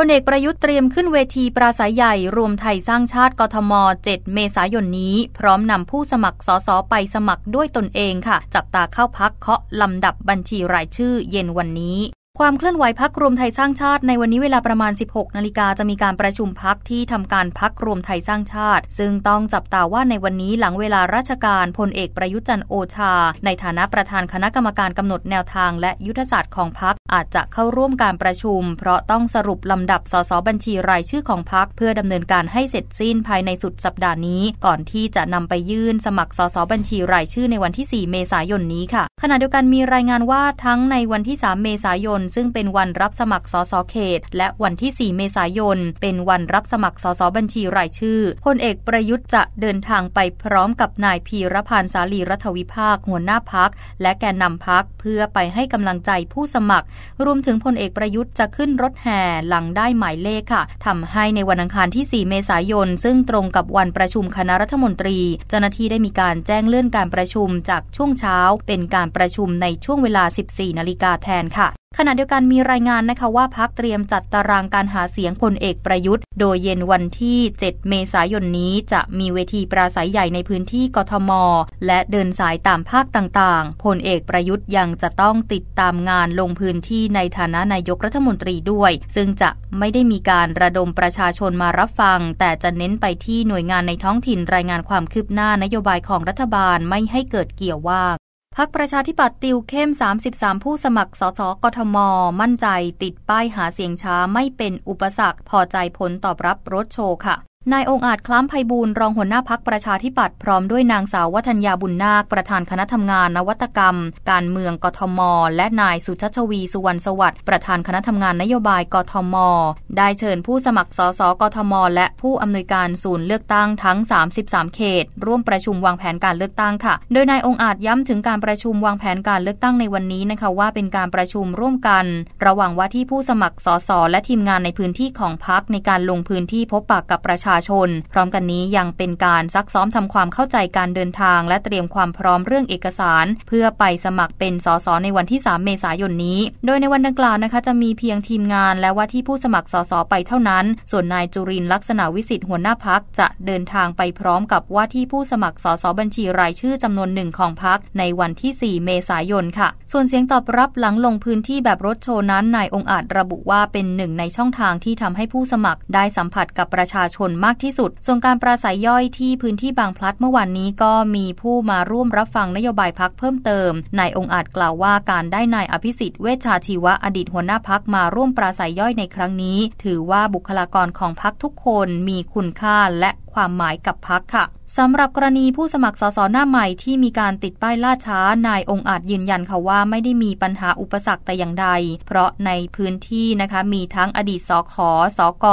พลเอกประยุทธ์เตรียมขึ้นเวทีปราศัยใหญ่ รวมไทยสร้างชาติกทม 7 เมษายนนี้ พร้อมนำผู้สมัครสสไปสมัครด้วยตนเองค่ะ จับตาเข้าพักเคาะลำดับบัญชีรายชื่อ เย็นวันนี้ ความเคลื่อนไหวพักรวมไทยสร้างชาติ ในวันนี้เวลาประมาณ 16นาฬิกาจะมีการประชุมพักที่ทำการพักรวมไทยสร้างชาติ ซึ่งต้องจับตาว่าในวันนี้หลังเวลาราชการพลเอกประยุจันโอชา ในฐานะประธานคณะกรรมการกำหนดแนวทางและยุทธศาสตร์ของพักอาจจะเข้าร่วมการประชุม เพราะต้องสรุปลำดับสสบัญชีรายชื่อของพัก เพื่อดำเนินการให้เสร็จสิ้นภายในสุดสัปดาห์นี้ ก่อนที่จะนำไปยื่นสมัครสสบัญชีรายชื่อในวันที่ 4 เมษายนนี้ค่ะ ขณะเดียวกันมีรายงานว่าทั้งในวันที่ 3 เมษายน ซึ่งเป็นวันรับสมัครสสเขต และวันที่ 4 เมษายนเป็นวันรับสมัครสสบัญชีรายชื่อพลเอกประยุทธ์จะเดินทางไปพร้อมกับนายพีรพันธ์สาลีรัฐวิภาคหัวหน้าพักและแกนนำพักเพื่อไปให้กำลังใจผู้สมัครรวมถึงพลเอกประยุทธ์จะขึ้นรถแห่หลังได้หมายเลขค่ะทำให้ในวันอังคารที่ 4 เมษายน ซึ่งตรงกับวันประชุมคณะรัฐมนตรี เจ้าหน้าที่ได้มีการแจ้งเลื่อนการประชุมจากช่วงเช้าเป็นการประชุมในช่วงเวลา 14 นาฬิกาแทนค่ะขณะเดียวกันมีรายงานนะคะว่าพักเตรียมจัดตารางการหาเสียงพลเอกประยุทธ์ โดยเย็นวันที่ 7 เมษายนนี้จะมีเวทีปราศัยใหญ่ในพื้นที่กทม และเดินสายตามภาคต่างๆพลเอกประยุทธ์ยังจะต้องติดตามงานลงพื้นที่ในฐานะนายกรัฐมนตรีด้วย ซึ่งจะไม่ได้มีการระดมประชาชนมารับฟัง แต่จะเน้นไปที่หน่วยงานในท้องถิ่นรายงานความคืบหน้านโยบายของรัฐบาลไม่ให้เกิดเกี่ยวว่าพักประชาธิปัตย์ติว เข้ม 33 ผู้สมัคร สส กทม มั่นใจติดป้ายหาเสียงช้าไม่เป็นอุปสรรค พอใจผลตอบรับรถโชว์ค่ะนายองอาจ คล้ามไพบูลรองหัวหน้าพักประชาธิปัตย์พร้อมด้วยนางสาววัฒนยาบุญนาค ประธานคณะทำงานนวัตกรรม การเมืองกทม และนายสุชชวีสุวรรณสวัสดิ์ประธานคณะทำงานนโยบายกทม ได้เชิญผู้สมัครสสกทม และผู้อำนวยการศูนย์เลือกตั้งทั้ง 33 เขต ร่วมประชุมวางแผนการเลือกตั้งค่ะ โดยนายองอาจย้ำถึงการประชุมวางแผนการเลือกตั้งในวันนี้นะคะว่าเป็นการประชุมร่วมกัน ระหว่างว่าที่ผู้สมัครสสและทีมงานในพื้นที่ของพักในการลงพื้นที่พบปกกับประชาาชนพร้อมกันนี้ยังเป็นการซักซ้อมทำความเข้าใจการเดินทาง และเตรียมความพร้อมเรื่องเอกสาร เพื่อไปสมัครเป็นสสในวันที่ 3 เมษายนนี้ โดยในวันดังกล่าวนะคะจะมีเพียงทีมงานและว่าที่ผู้สมัครสสไปเท่านั้น ส่วนนายจุรินลักษณะวิสิทธิ์หัวหน้าพักจะเดินทางไปพร้อมกับว่าที่ผู้สมัครสสบัญชีรายชื่อจำนวนหนึ่งของพักในวันที่ 4 เมษายนค่ะ ส่วนเสียงตอบรับหลังลงพื้นที่แบบรถโชว์นั้นนายองอาจระบุว่าเป็นหนึ่งในช่องทางที่ทำให้ผู้สมัครได้สัมผัสกับประชาชนมากากที่สุดส่วนการปราศัยย่อยที่พื้นที่บางพลัดเมื่อวันนี้ก็มีผู้มาร่วมรับฟังนโยบายพักเพิ่มเติม นายองอาจกล่าวว่าการได้นายอภิสิทธิ์เวชชาชีวะอดีตหัวหน้าพักมาร่วมปราศัยย่อยในครั้งนี้ ถือว่าบุคลากรของพักทุกคนมีคุณค่าและความหมายกับพักค่ะสำหรับกรณีผู้สมัครสสหน้าใหม่ที่มีการติดป้ายล่าช้านายองอาจยืนยันค่ะว่าไม่ได้มีปัญหาอุปสรรคแต่อย่างใด เพราะในพื้นที่นะคะมีทั้งอดีตสขสก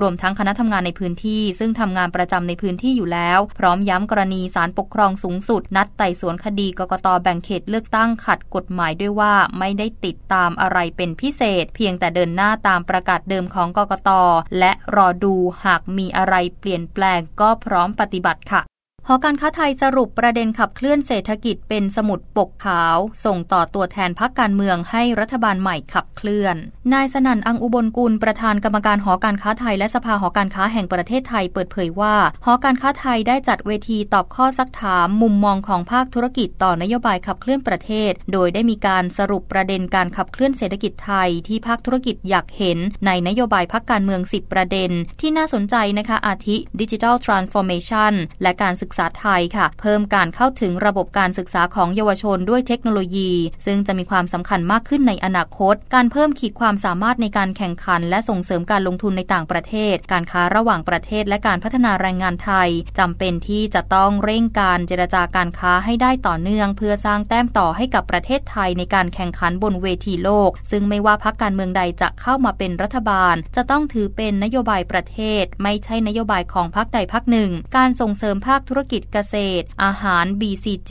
รวมทั้งคณะทำงานในพื้นที่ที่ซึ่งทำงานประจำในพื้นที่อยู่แล้ว พร้อมย้ำกรณีสารปกครองสูงสุด นัดไต่สวนคดีกกตแบ่งเขตเลือกตั้งขัดกฎหมายด้วยว่าไม่ได้ติดตามอะไรเป็นพิเศษ เพียงแต่เดินหน้าตามประกาศเดิมของกกตและรอดูหากมีอะไรเปลี่ยนแปลงก็พร้อมปฏิบัติค่ะหอการค้าไทยสรุปประเด็นขับเคลื่อนเศรษฐกิจเป็นสมุดปกขาวส่งต่อตัวแทนพักการเมืองให้รัฐบาลใหม่ขับเคลื่อน นายสนั่นอังอุบลกุลประธานกรรมการหอการค้าไทยและสภาหอการค้าแห่งประเทศไทยเปิดเผยว่า หอการค้าไทยได้จัดเวทีตอบข้อซักถามมุมมองของภาคธุรกิจต่อนโยบายขับเคลื่อนประเทศ โดยได้มีการสรุปประเด็นการขับเคลื่อนเศรษฐกิจไทยที่ภาคธุรกิจอยากเห็นในนโยบายพักการเมือง 10 ประเด็นที่น่าสนใจนะคะอาทิดิจิทัลทรานส์ฟอร์เมชันและการศึกษาไทยค่ะ เพิ่มการเข้าถึงระบบการศึกษาของเยาวชนด้วยเทคโนโลยี ซึ่งจะมีความสำคัญมากขึ้นในอนาคต การเพิ่มขีดความสามารถในการแข่งขัน และส่งเสริมการลงทุนในต่างประเทศ การค้าระหว่างประเทศ และการพัฒนาแรงงานไทย จำเป็นที่จะต้องเร่งการเจรจาการค้าให้ได้ต่อเนื่อง เพื่อสร้างแต้มต่อให้กับประเทศไทย ในการแข่งขันบนเวทีโลก ซึ่งไม่ว่าพักการเมืองใดจะเข้ามาเป็นรัฐบาล จะต้องถือเป็นนโยบายประเทศไม่ใช่นโยบายของพักใดพักหนึ่ง การส่งเสริมภาคธุรกิจเกษตร อาหาร BCG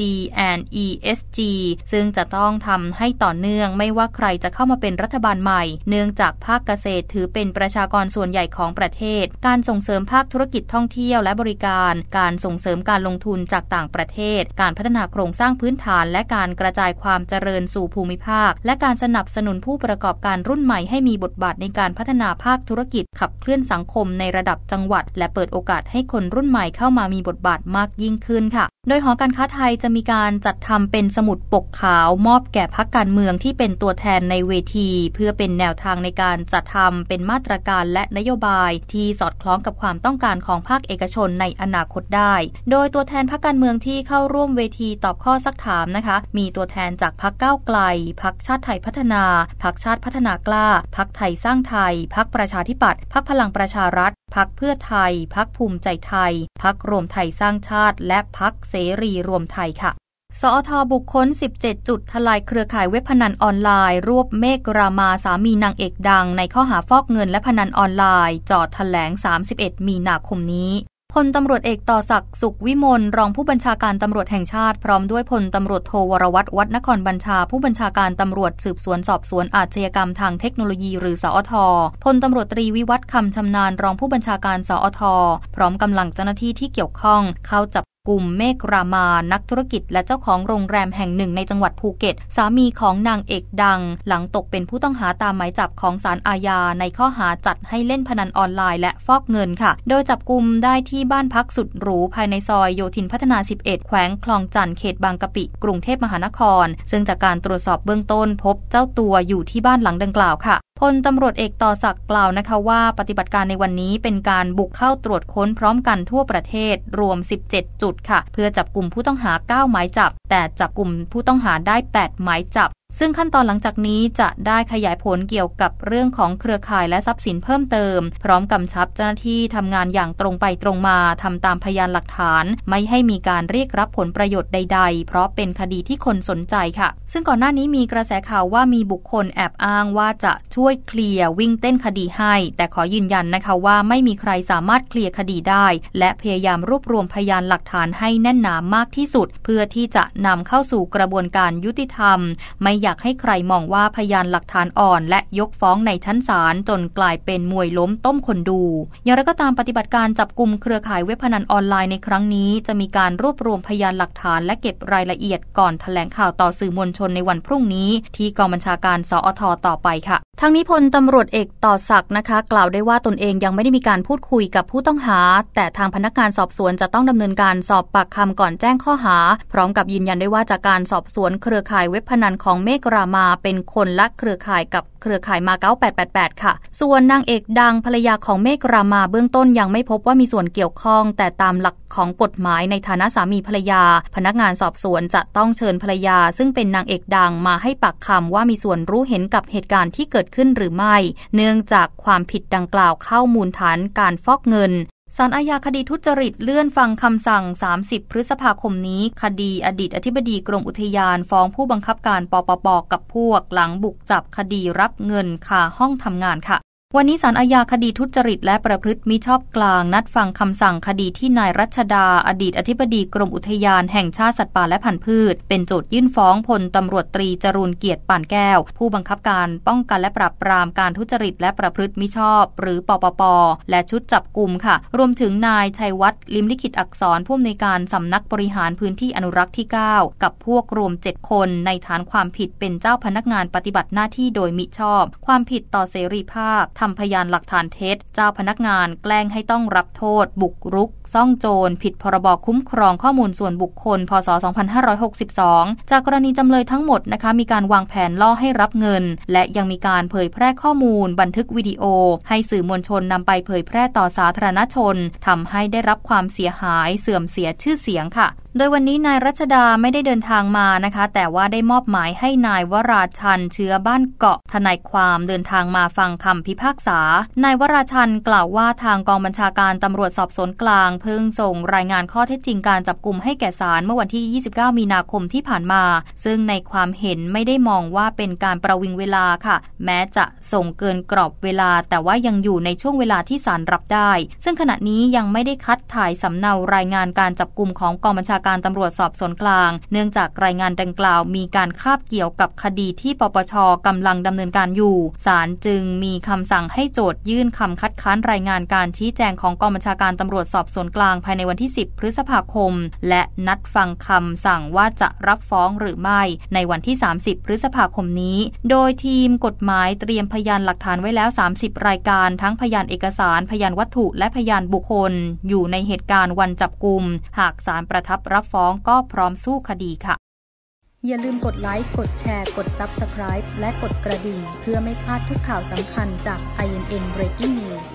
and ESG ซึ่งจะต้องทำให้ต่อเนื่องไม่ว่าใครจะเข้ามาเป็นรัฐบาลใหม่ เนื่องจากภาคเกษตรถือเป็นประชากรส่วนใหญ่ของประเทศ การส่งเสริมภาคธุรกิจท่องเที่ยวและบริการ การส่งเสริมการลงทุนจากต่างประเทศ การพัฒนาโครงสร้างพื้นฐาน และการกระจายความเจริญสู่ภูมิภาค และการสนับสนุนผู้ประกอบการรุ่นใหม่ให้มีบทบาทในการพัฒนาภาคธุรกิจ ขับเคลื่อนสังคมในระดับจังหวัด และเปิดโอกาสให้คนรุ่นใหม่เข้ามามีบทบาทมากากยิ่งขึ้นค่ะ โดยหอการค้าไทยจะมีการจัดทำเป็นสมุดปกขาว มอบแก่พักการเมืองที่เป็นตัวแทนในเวที เพื่อเป็นแนวทางในการจัดทำเป็นมาตรการและนโยบาย ที่สอดคล้องกับความต้องการของภาคเอกชนในอนาคตได้ โดยตัวแทนพักการเมืองที่เข้าร่วมเวทีตอบข้อสักถามนะคะ มีตัวแทนจากพักก้าวไกลพักชาติไทยพัฒนาพักชาติพัฒนากล้าพักไทยสร้างไทยพักประชาธิปัตย์พักพลังประชารัฐพักเพื่อไทย พักภูมิใจไทย พักรวมไทยสร้างชาติ และพักเสรีรวมไทยค่ะ สอทอบุคคล 17 จุดทลายเครือข่ายเว็บพนันออนไลน์ รวบเมฆรามาสามีนางเอกดังในข้อหาฟอกเงินและพนันออนไลน์ จอดแถลง 31 มีนาคมนี้พลตำรวจเอกต่อศักดิ์สุขวิมลรองผู้บัญชาการตำรวจแห่งชาติพร้อมด้วยพลตำรวจโทวรวัตรวัดนครบัญชาผู้บัญชาการตำรวจสืบสวนสอบสวนอาชญากรรมทางเทคโนโลยี หรือสอท พลตำรวจตรีวิวัฒน์คำชำนาญรองผู้บัญชาการสอทพร้อมกำลังเจ้าหน้าที่ที่เกี่ยวข้องเข้าจับกลุ่มเมฆรามานักธุรกิจและเจ้าของโรงแรมแห่งหนึ่งในจังหวัดภูเก็ตสามีของนางเอกดัง หลังตกเป็นผู้ต้องหาตามหมายจับของศาลอาญา ในข้อหาจัดให้เล่นพนันออนไลน์และฟอกเงินค่ะ โดยจับกลุ่มได้ที่บ้านพักสุดหรู ภายในซอยโยธินพัฒนา 11 แขวงคลองจันทร์เขตบางกะปิกรุงเทพมหานคร ซึ่งจากการตรวจสอบเบื้องต้นพบเจ้าตัวอยู่ที่บ้านหลังดังกล่าวค่ะพลตำรวจเอกต่อศักดิ์กล่าวนะคะว่า ปฏิบัติการในวันนี้เป็นการบุกเข้าตรวจค้นพร้อมกันทั่วประเทศรวม 17 จุดค่ะ เพื่อจับกลุ่มผู้ต้องหา 9 หมายจับ แต่จับกลุ่มผู้ต้องหาได้ 8 หมายจับซึ่งขั้นตอนหลังจากนี้จะได้ขยายผลเกี่ยวกับเรื่องของเครือข่ายและทรัพย์สินเพิ่มเติม พร้อมกำชับเจ้าหน้าที่ทำงานอย่างตรงไปตรงมา ทำตามพยานหลักฐาน ไม่ให้มีการเรียกรับผลประโยชน์ใดๆ เพราะเป็นคดีที่คนสนใจค่ะ ซึ่งก่อนหน้านี้มีกระแสข่าวว่ามีบุคคลแอบอ้างว่าจะช่วยเคลียร์วิ่งเต้นคดีให้ แต่ขอยืนยันนะคะว่าไม่มีใครสามารถเคลียร์คดีได้ และพยายามรวบรวมพยานหลักฐานให้แน่นหนามากที่สุด เพื่อที่จะนำเข้าสู่กระบวนการยุติธรรมไม่อยากให้ใครมองว่าพยานหลักฐานอ่อน และยกฟ้องในชั้นศาลจนกลายเป็นมวยล้มต้มคนดู อย่างไรก็ตามปฏิบัติการจับกลุ่มเครือข่ายเว็บพนันออนไลน์ในครั้งนี้ จะมีการรวบรวมพยานหลักฐานและเก็บรายละเอียด ก่อนถแถลงข่าวต่อสื่อมวลชนในวันพรุ่งนี้ ที่กองบัญชาการสอทอต่อไปค่ะ ทั้งนี้พลตำรวจเอกต่อศักนะคะ กล่าวได้ว่าตนเองยังไม่ได้มีการพูดคุยกับผู้ต้องหา แต่ทางพนักงานสอบสวนจะต้องดำเนินการสอบปากคำก่อนแจ้งข้อหา พร้อมกับยืนยันได้ว่าจากการสอบสวนเครือข่ายเว็บพนันของเมเฆรามาเป็นคนละเครือข่ายกับเครือข่ายมาเก๊า888 ค่ะ ส่วนนางเอกดังภรรยาของเมฆรามาเบื้องต้นยังไม่พบว่ามีส่วนเกี่ยวข้อง แต่ตามหลักของกฎหมายในฐานะสามีภรรยา พนักงานสอบสวนจะต้องเชิญภรรยา ซึ่งเป็นนางเอกดังมาให้ปากคำว่ามีส่วนรู้เห็นกับเหตุการณ์ที่เกิดขึ้นหรือไม่ เนื่องจากความผิดดังกล่าวเข้ามูลฐานการฟอกเงินศาลอาญาคดีทุจริตเลื่อนฟังคำสั่ง 30 พฤษภาคมนี้ คดีอดีตอธิบดีกรมอุทยานฟ้องผู้บังคับการปปปกับพวกหลังบุกจับคดีรับเงินคาห้องทำงานค่ะวันนี้ศาลอาญาคดีทุจริตและประพฤติมิชอบกลางนัดฟังคำสั่งคดีที่นายรัชดาอดีตอธิบดีกรมอุทยานแห่งชาติสัตว์ป่าและพันธุ์พืช เป็นโจทยื่นฟ้องพลตำรวจตรีจรูนเกียรติป่านแก้ว ผู้บังคับการป้องกันและปราบปรามการทุจริตและประพฤติมิชอบ หรือปปปและชุดจับกลุ่มค่ะ รวมถึงนายชัยวัฒน์ลิมลิขิตอักษรผู้อำนวยการสำนักบริหารพื้นที่อนุรักษ์ที่ 9 กับพวกรวม 7 คนในฐานความผิดเป็นเจ้าพนักงานปฏิบัติหน้าที่โดยมิชอบ ความผิดต่อเสรีภาพำพยานหลักฐานเท็จ เจ้าพนักงานแกล้งให้ต้องรับโทษ บุกรุก ซ่องโจร ผิดพรบคุ้มครองข้อมูลส่วนบุคคล พศ 2562 จากกรณีจำเลยทั้งหมดนะคะ มีการวางแผนล่อให้รับเงิน และยังมีการเผยแพร่ข้อมูลบันทึกวิดีโอ ให้สื่อมวลชนนำไปเผยแพร่ต่อสาธารณชนทำให้ได้รับความเสียหาย เสื่อมเสียชื่อเสียงค่ะโดยวันนี้นายรัชดาไม่ได้เดินทางมานะคะ แต่ว่าได้มอบหมายให้นายวราชันเชื้อบ้านเกาะทนายความเดินทางมาฟังคำพิพากษา นายวราชันกล่าวว่าทางกองบัญชาการตำรวจสอบสวนกลาง เพิ่งส่งรายงานข้อเท็จจริงการจับกลุ่มให้แก่ศาลเมื่อวันที่ 29 มีนาคมที่ผ่านมา ซึ่งในความเห็นไม่ได้มองว่าเป็นการประวิงเวลาค่ะ แม้จะส่งเกินกรอบเวลา แต่ว่ายังอยู่ในช่วงเวลาที่ศาลรับได้ ซึ่งขณะนี้ยังไม่ได้คัดถ่ายสำเนารายงานการจับกลุ่มของกองบัญชาการตำรวจสอบสวนกลาง เนื่องจากรายงานดังกล่าว มีการคาบเกี่ยวกับคดีที่ปปชกำลังดำเนินการอยู่ ศาลจึงมีคำสั่งให้โจทยื่นคำคัดค้านรายงานการชี้แจงของกองบัญชาการตำรวจสอบสวนกลางภายในวันที่ 10 พฤษภาคม และนัดฟังคำสั่งว่าจะรับฟ้องหรือไม่ ในวันที่ 30 พฤษภาคมนี้ โดยทีมกฎหมายเตรียมพยานหลักฐานไว้แล้ว 30 รายการ ทั้งพยานเอกสาร พยานวัตถุ และพยานบุคคล อยู่ในเหตุการณ์วันจับกลุ่ม หากศาลประทับรับฟ้องก็พร้อมสู้คดีค่ะ อย่าลืมกดไลค์ กดแชร์ กด Subscribe และกดกระดิ่งเพื่อไม่พลาดทุกข่าวสำคัญจาก INN Breaking News